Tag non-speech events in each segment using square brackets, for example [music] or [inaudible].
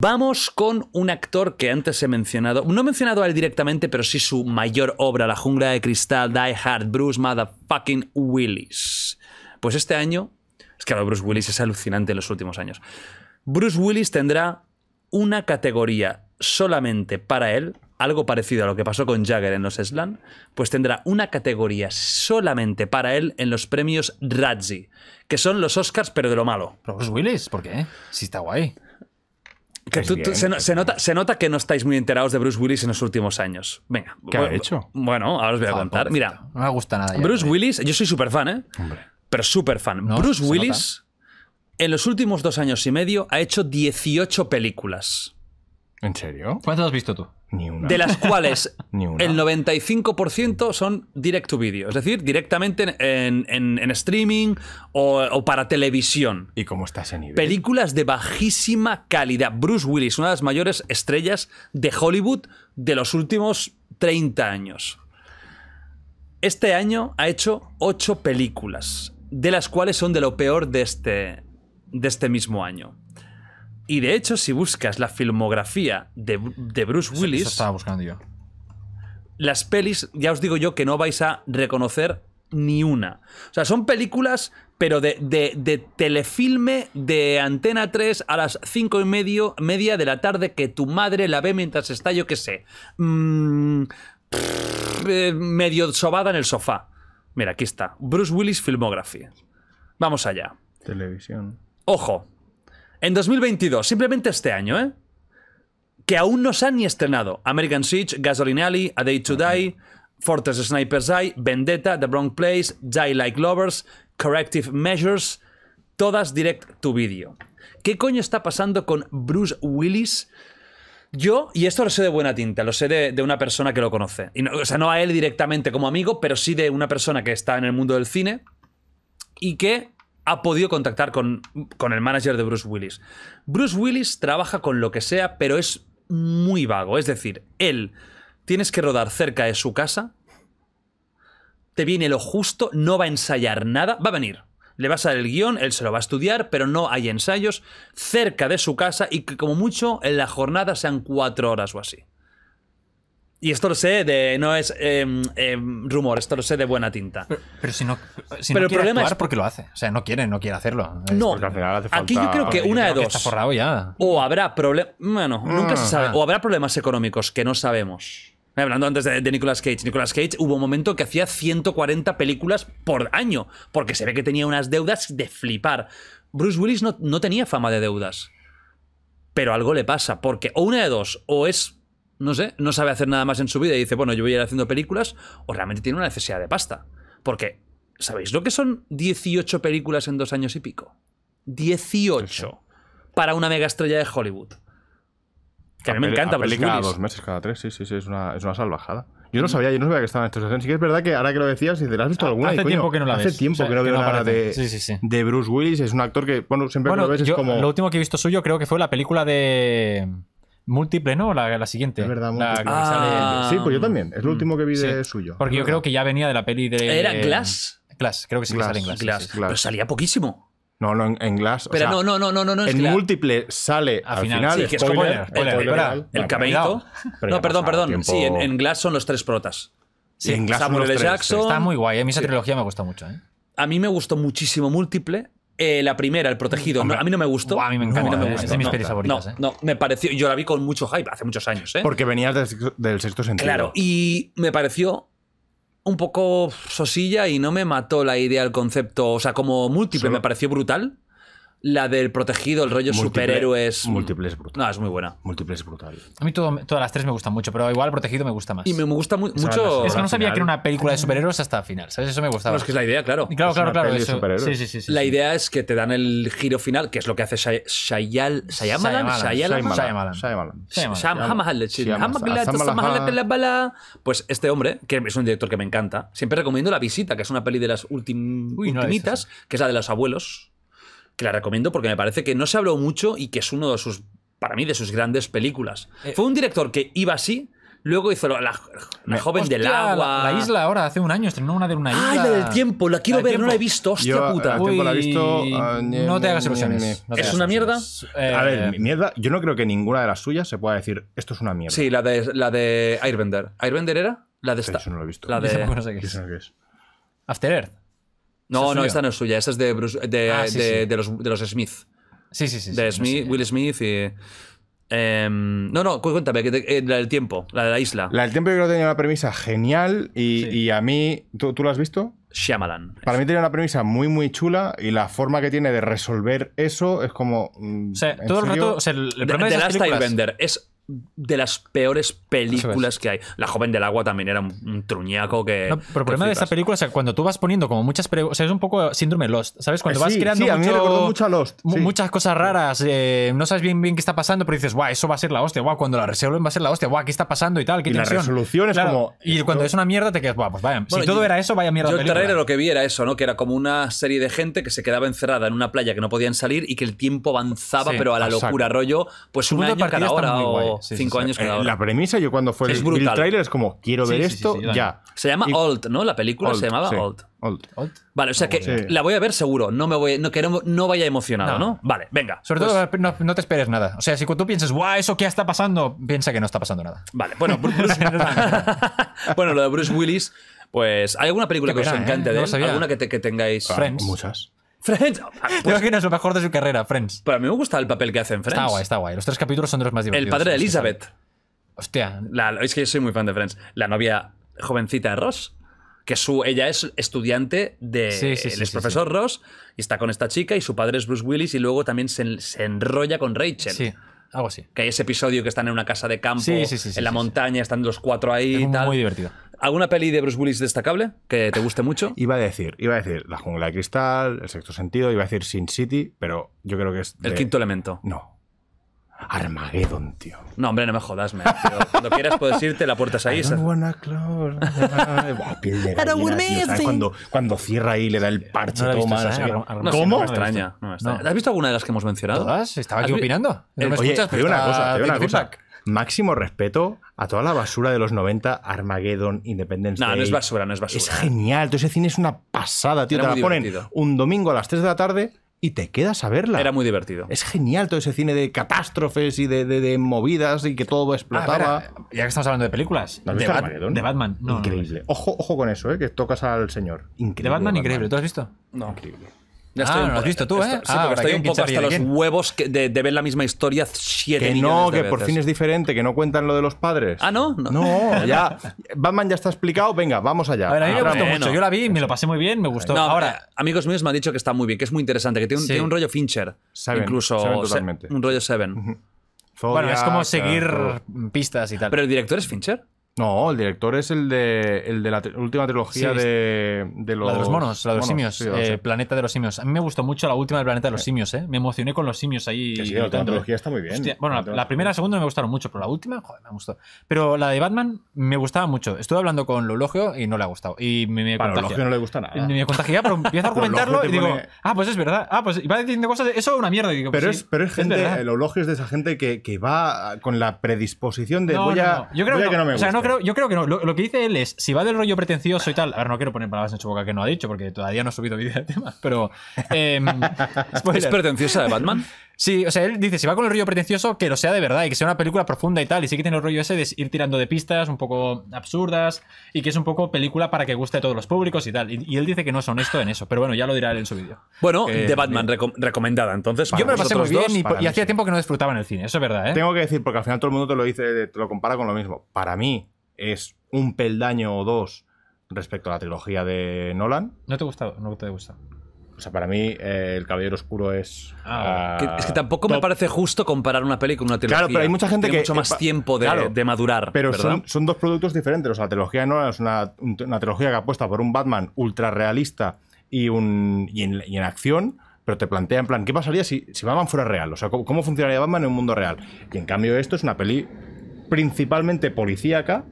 Vamos con un actor que antes he mencionado, no he mencionado a él directamente, pero sí su mayor obra, La jungla de cristal, Die Hard, Bruce Motherfucking Willis. Pues este año, es que Bruce Willis es alucinante en los últimos años. Bruce Willis tendrá una categoría solamente para él, algo parecido a lo que pasó con Jagger en los Slam, pues tendrá una categoría solamente para él en los premios Razzie, que son los Oscars pero de lo malo. Bruce Willis, ¿por qué? Si está guay. se, nota, que no estáis muy enterados de Bruce Willis en los últimos años. Venga. ¿Qué ha hecho? Bueno, ahora os voy a contar. Pues Mira. No me gusta nada. Bruce eh. Willis, yo soy súper fan, ¿eh? Hombre. Pero súper fan. Bruce Willis, en los últimos dos años y medio, ha hecho 18 películas. ¿En serio? ¿Cuántas has visto tú? De las cuales [laughs] el 95% son direct to video, es decir, directamente en, streaming o, para televisión. ¿Y cómo estás en nivel? Películas de bajísima calidad. Bruce Willis, una de las mayores estrellas de Hollywood de los últimos 30 años. Este año ha hecho 8 películas, de las cuales son de lo peor de este, de este mismo año. Y de hecho, si buscas la filmografía de, Bruce Willis. Eso, estaba buscando yo. Las pelis, ya os digo yo que no vais a reconocer ni una. O sea, son películas, pero de, telefilme de Antena 3 a las 5 y media de la tarde que tu madre la ve mientras está, yo qué sé, mm, eh, medio sobada en el sofá. Mira, aquí está. Bruce Willis Filmography. Vamos allá. Televisión. Ojo, en 2022, simplemente este año, ¿eh? Que aún no se han ni estrenado. American Siege, Gasoline Alley, A Day to Die, Fortress Sniper's Eye, Vendetta, The Wrong Place, Die Like Lovers, Corrective Measures, todas direct to video. ¿Qué coño está pasando con Bruce Willis? Yo, y esto lo sé de buena tinta, lo sé de, una persona que lo conoce. Y no, o sea, no a él directamente como amigo, pero sí de una persona que está en el mundo del cine y que ha podido contactar con, con el manager de Bruce Willis. Bruce Willis trabaja con lo que sea, pero es muy vago. Es decir, él tienes que rodar cerca de su casa, te viene lo justo, no va a ensayar nada, va a venir. Le vas a dar el guión, él se lo va a estudiar, pero no hay ensayos cerca de su casa y que como mucho en la jornada sean cuatro horas o así. Y esto lo sé de. No es em, em, rumor, esto lo sé de buena tinta. Pero, si no. pero el quiere problema actuar, es. porque lo hace. O sea, no quiere, no quiere hacerlo. No. Aquí yo creo que una de dos. O habrá problemas. Bueno, nunca se mm. sabe. O habrá problemas económicos que no sabemos. Eh, hablando antes de, Nicolas Cage. Nicolas Cage hubo un momento que hacía 140 películas por año. Porque se ve que tenía unas deudas de flipar. Bruce Willis no, no tenía fama de deudas. Pero algo le pasa. Porque o una de dos. O es no sé, no sabe hacer nada más en su vida y dice, bueno, yo voy a ir haciendo películas, o realmente tiene una necesidad de pasta. Porque, ¿sabéis lo que son 18 películas en dos años y pico? 18 para una mega estrella de Hollywood. Que a, mí me encanta, películas cada dos meses, cada tres, sí, sí, sí, es una, salvajada. Yo no sabía, yo no sabía que estaban estos Sí que es verdad que ahora que lo decías, si has visto alguna. Hace tiempo que no la ves. Hace tiempo que no veo de, de, Bruce Willis. Es un actor que, bueno, siempre que lo ves es como. Lo último que he visto suyo creo que fue la película de. Múltiple, ¿no? La, la siguiente. Es verdad, ah. Sí, pues yo también. Es lo último que vi de suyo. Porque yo creo que ya venía de la peli de. ¿Era Glass? Glass, creo que sí que sale en Glass. Pero salía poquísimo. No, no, en, Glass. Pero no, no, no, no, no, En múltiple sale al final. Sí, que es como el, el, No, perdón, perdón. Sí, en, Glass son los tres protas. Sí, en Glass Samuel Tres, Está muy guay. A mí esa trilogía me gusta mucho. ¿eh? A mí me gustó muchísimo múltiple. Eh, la primera, El Protegido. a mí no me gustó. a mí me encanta. me Es mis pelis favoritas. ¿eh? No, me pareció. Yo la vi con mucho hype hace muchos años. ¿eh? Porque venías del, sexto sentido. Claro, y me pareció un poco sosilla y no me mató la idea, el concepto. O sea, como múltiple, me pareció brutal. La del protegido, el rollo superhéroes. múltiples es No, es muy buena. múltiples brutales A mí todas las tres me gustan mucho, pero igual protegido me gusta más. Y me gusta mucho. Es que no sabía que era una película de superhéroes hasta el final, ¿sabes? Eso me gustaba. es que es la idea, claro. claro, claro, claro. la idea es que te dan el giro final, que es lo que hace Shayal. Shyamalan. Shyamalan. Pues este hombre, que es un director que me encanta, siempre recomiendo La Visita, que es una peli de las ultimitas, que es la de los abuelos que la recomiendo porque me parece que no se habló mucho y que es uno de sus, para mí, de sus grandes películas. Eh. Fue un director que iba así, Luego hizo La, la, la Joven del Agua. La, Isla ahora, hace un año, estrenó una de una isla. ¡Ay, la del tiempo! La quiero ver, no la he visto, hostia puta. Ah, no te hagas ilusiones. ¿Es una mierda? a ver, eh, mierda, yo no creo que ninguna de las suyas se pueda decir esto es una mierda. Sí, la de, la de Airbender. ¿Airbender era? La de esta. La de... [laughs] No qué es. After Earth. No, no, esta no es suya, esta es ah, de, los, Smith. Sí, sí, sí. De Will Smith y... Em, no, no, cuéntame, que eh, la del tiempo, la de la isla. La del tiempo yo creo que tenía una premisa genial y, a mí, ¿tú, lo has visto? Shyamalan. Para mí tenía una premisa muy, muy chula y la forma que tiene de resolver eso es como. Mm, todo el rato. O sea, el, de, de, de es de las peores películas que hay. La joven del agua también era un, truñaco que. pero el problema de esta película es que cuando tú vas poniendo como muchas preguntas. es un poco síndrome Lost, ¿sabes? Cuando eh, vas creando. mucho, Lost. Muchas cosas raras. Eh, no sabes bien, bien qué está pasando, pero dices, guau, eso va a ser la hostia, guau, cuando la resuelven va a ser la hostia, guau, qué está pasando y tal, qué y La resolución es como. Y cuando es una mierda te quedas, guau, pues vaya. si todo era eso, vaya mierda. Yo lo que vi era eso, ¿no? Que era como una serie de gente que se quedaba encerrada en una playa que no podían salir y que el tiempo avanzaba, pero a la locura, rollo, pues un año cada hora cinco, años que eh, La premisa, yo cuando fue el, trailer es como, quiero ver esto ya. Se llama Old, ¿no? La película se llamaba Old. Old. Vale, o sea que la voy a ver seguro. No me voy, no, que no, vaya emocionado, no. Vale, venga. Sobre todo pues- no, te esperes nada. O sea, si tú piensas, guau, eso qué está pasando, piensa que no está pasando nada. Vale, bueno, [laughs] bueno, lo de Bruce Willis, pues hay alguna película que os encante ¿eh? de alguna que, tengáis. Ah, Muchas. Friends. Pues, lo mejor de su carrera, Friends. Pero a mí me gusta el papel que hace en Friends. Está guay, está guay. Los tres capítulos son de los más divertidos. El padre de Elizabeth. Hostia. es que yo soy muy fan de Friends. La novia jovencita de Ross. Que su, ella es estudiante de el profesor Ross y está con esta chica y su padre es Bruce Willis y luego también se, enrolla con Rachel. Sí, algo así. Que hay ese episodio que están en una casa de campo, en la montaña, están los cuatro ahí Muy divertido. ¿Alguna peli de Bruce Willis destacable que te guste mucho? [laughs] iba a decir, iba a decir La jungla de cristal, El sexto sentido, iba a decir Sin City, pero yo creo que es... El quinto elemento. No. Armageddon, tío. No, hombre, no me jodas, me. Cuando quieras puedes irte, la puerta es ahí. close. Cuando, cierra ahí le da el parche, ¿Cómo? extraña, ¿Has visto alguna de las que hemos mencionado? Todas, estaba aquí opinando. te digo una ah, cosa, una cosa máximo respeto a toda la basura de los 90, Armageddon, Independence no, No, es basura, no es basura. Es genial, todo ese cine es una pasada, tío. te la ponen un domingo a las 3 de la tarde y te quedas a verla. Era muy divertido. Es genial todo ese cine de catástrofes y de, movidas y que todo explotaba. Ah, ya que estamos hablando de películas, de, Bat de, Batman. increíble. ojo, ojo con eso, ¿eh? que tocas al señor. Increíble. De increíble. ¿Tú has visto? No. Increíble. Ya estoy ah, visto tú, ¿eh? Ah, estoy un poco hasta los huevos que de, ver la misma historia siete Que no, que por fin es diferente, que no cuentan lo de los padres. Ah, no. No, no [laughs] ya. Batman ya está explicado, venga, vamos allá. A mí me ah, gustó mucho. Yo la vi, me lo pasé muy bien, me gustó. Ahora, eh, amigos míos me han dicho que está muy bien, que es muy interesante, que tiene un, rollo Fincher. incluso. un rollo Seven. bueno, es como seguir pistas y tal. ¿Pero el director es Fincher? No, el director es el de, el de la última trilogía de, de, los... monos, la de los simios, eh, Planeta de los simios. A mí me gustó mucho la última de Planeta de los simios, ¿eh? Me emocioné con los simios ahí. Sí, la última eh. trilogía está muy bien. bueno, la, primera y la segunda me gustaron mucho, pero la última, joder, me gustó. Pero la de Batman me gustaba mucho. Estuve hablando con Lologio y no le ha gustado. Y me, me Lologio no le gusta nada. Me, me contagia, pero empieza a [laughs] comentarlo y digo, ah, pues es verdad. Ah, pues va diciendo cosas, de... eso es una mierda. Pues pero, es, pero es gente, el Lologio es de esa gente que, que va con la predisposición de voy a... Yo creo voy a que no me gusta yo creo que no. Lo, que dice él es, si va del rollo pretencioso y tal, a ver, no quiero poner palabras en su boca que no ha dicho, porque todavía no ha subido vídeo del tema pero... Em, [laughs] ¿Es pretenciosa de Batman? Sí, o sea, él dice, si va con el rollo pretencioso, que lo sea de verdad y que sea una película profunda y tal, y sí que tiene el rollo ese de ir tirando de pistas un poco absurdas y que es un poco película para que guste a todos los públicos y tal. Y, él dice que no es honesto en eso, pero bueno, ya lo dirá él en su vídeo. Bueno, eh, de Batman recomendada, entonces. Yo me lo pasé muy bien y, hacía tiempo que no disfrutaba en el cine, eso es verdad, ¿eh? Tengo que decir, porque al final todo el mundo te lo dice, te lo compara con lo mismo. Para mí, es un peldaño o dos respecto a la trilogía de Nolan. ¿No te gusta? ¿No te gusta? O sea, para mí eh, El Caballero Oscuro es... Ah, ah, es que tampoco me parece justo comparar una peli con una trilogía. Claro, pero hay mucha gente Tiene que... mucho más tiempo de, de madurar. Pero son, dos productos diferentes. O sea, la trilogía de Nolan es una, trilogía que apuesta por un Batman ultra realista y, un, y, en, acción, pero te plantea en plan, ¿qué pasaría si, si Batman fuera real? O sea, ¿cómo, ¿cómo, funcionaría Batman en un mundo real? Y en cambio esto es una peli principalmente policíaca,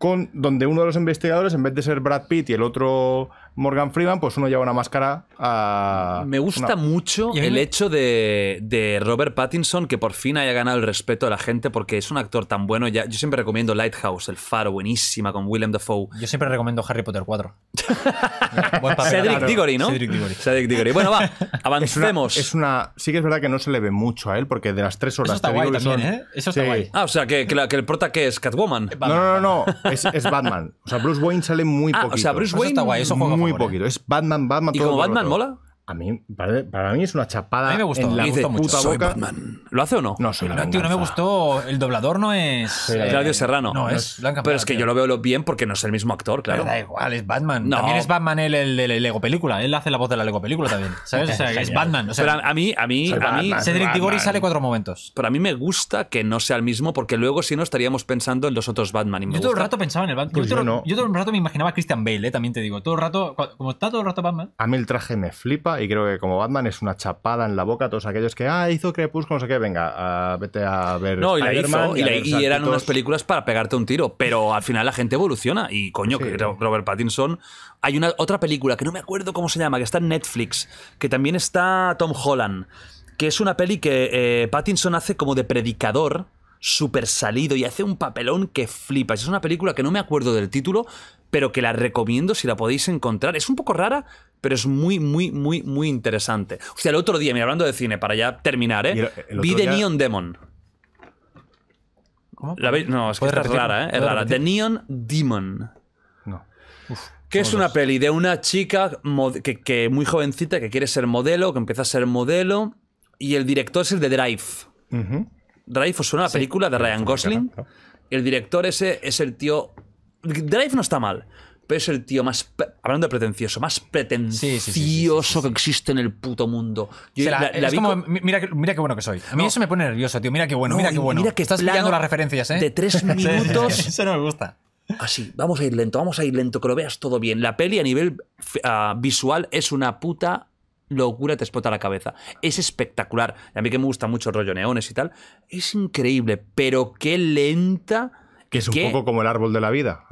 con donde uno de los investigadores, en vez de ser Brad Pitt y el otro Morgan Freeman, pues uno lleva una máscara a... Me gusta mucho el hecho de, de, Robert Pattinson que por fin haya ganado el respeto de la gente porque es un actor tan bueno. Ya, yo siempre recomiendo Lighthouse, El Faro, buenísima, con Willem Dafoe. Yo siempre recomiendo Harry Potter 4. [laughs] Cedric Diggory, ¿no? Cedric Diggory. Cedric Diggory. Bueno, va, [laughs] avancemos. Es una, Sí que es verdad que no se le ve mucho a él porque de las tres horas... Eso está guay también, ¿eh? Eso está guay. Ah, o sea, que, que, el prota que es Catwoman. No, no, no, Es, Batman. O sea, Bruce Wayne sale muy ah, poquito. O sea, Bruce Wayne... Eso está guay, eso juega muy poquito. Es Batman, Batman. ¿Y todo como Batman mola? A mí, para, mí es una chapada. A mí me gustó. En la puta soy Batman. ¿Lo hace o no? No, soy la no, tío, no me gustó. El doblador no es. Claudio Serrano. No, es. pero es que yo lo veo bien porque no es el mismo actor, claro. da igual, es Batman. No. También es Batman el, de Lego película. Él hace la voz de la Lego película también. ¿Sabes? [laughs] es Batman. O sea, pero a mí, a mí, a mí. Cedric Diggory sale cuatro momentos. Pero a mí me gusta que no sea el mismo porque luego si no estaríamos pensando en los otros Batman. yo todo el rato pensaba en el Batman. Pues yo, todo, el rato me imaginaba a Christian Bale, eh, también te digo. Todo el rato, como está todo el rato Batman. A mí el traje me flipa y creo que como Batman es una chapada en la boca a todos aquellos que, ah, hizo Crepúsculo, no sé qué, venga, ah, vete a ver. No, y y, eran unas películas para pegarte un tiro, pero al final la gente evoluciona y coño, que Robert Pattinson. Hay una otra película que no me acuerdo cómo se llama, que está en Netflix, que también está Tom Holland, que es una peli que eh, Pattinson hace como de predicador súper salido y hace un papelón que flipas. Es una película que no me acuerdo del título, pero que la recomiendo si la podéis encontrar. Es un poco rara, pero es muy, muy, muy, muy interesante. O sea, el otro día, hablando de cine, para ya terminar, ¿eh? vi The Neon Demon. No, es que es rara, ¿eh? Es rara. The Neon Demon. No. que es una peli de una chica que, que, muy jovencita que quiere ser modelo, que empieza a ser modelo. Y el director es el de Drive. Drive os suena a la película de Ryan Gosling. El director ese es el tío. Drive no está mal pero es el tío más. Hablando de pretencioso, más pretencioso que existe en el puto mundo. es como, mira, qué bueno que soy. A mí eso me pone nervioso, tío. Mira qué bueno, mira qué bueno. Mira que Estás pillando las referencias, ¿eh? De tres [laughs] minutos. [laughs] eso no me gusta. Así, vamos a ir lento, vamos a ir lento, que lo veas todo bien. La peli a nivel ah, visual es una puta locura te explota la cabeza. Es espectacular. A mí que me gusta mucho el rollo neones y tal. Es increíble, pero qué lenta que es un poco como el árbol de la vida.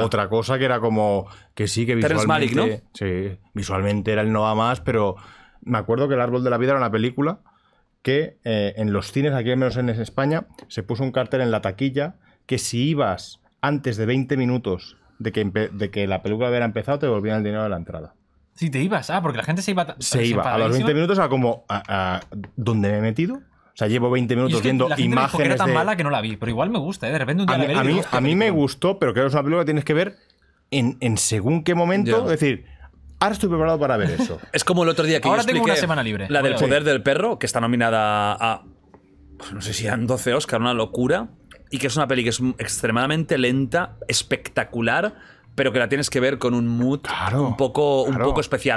otra. cosa que era como que sí, que visualmente. Sí, visualmente era el no a más, pero me acuerdo que el árbol de la vida era una película que eh, en los cines, aquí al menos en España, se puso un cartel en la taquilla que si ibas antes de 20 minutos de que, de que la película hubiera empezado, te devolvían el dinero de la entrada. Si te ibas, ah, porque la gente se iba. Se iba a los 20 minutos a como. a, ¿Dónde me he metido? O sea, llevo 20 minutos viendo la imágenes. que era tan mala que no la vi, pero igual me gusta, ¿eh? De repente un día a, mí, a, mí, me gustó, pero creo que es una película que tienes que ver en, según qué momento. Es decir, ahora estoy preparado para ver eso. [laughs] es como el otro día que ahora tengo una semana libre. La del poder del perro, que está nominada a. Pues no sé si eran 12 Oscar, una locura. Y que es una peli que es extremadamente lenta, espectacular, pero que la tienes que ver con un mood un, poco, un poco especial.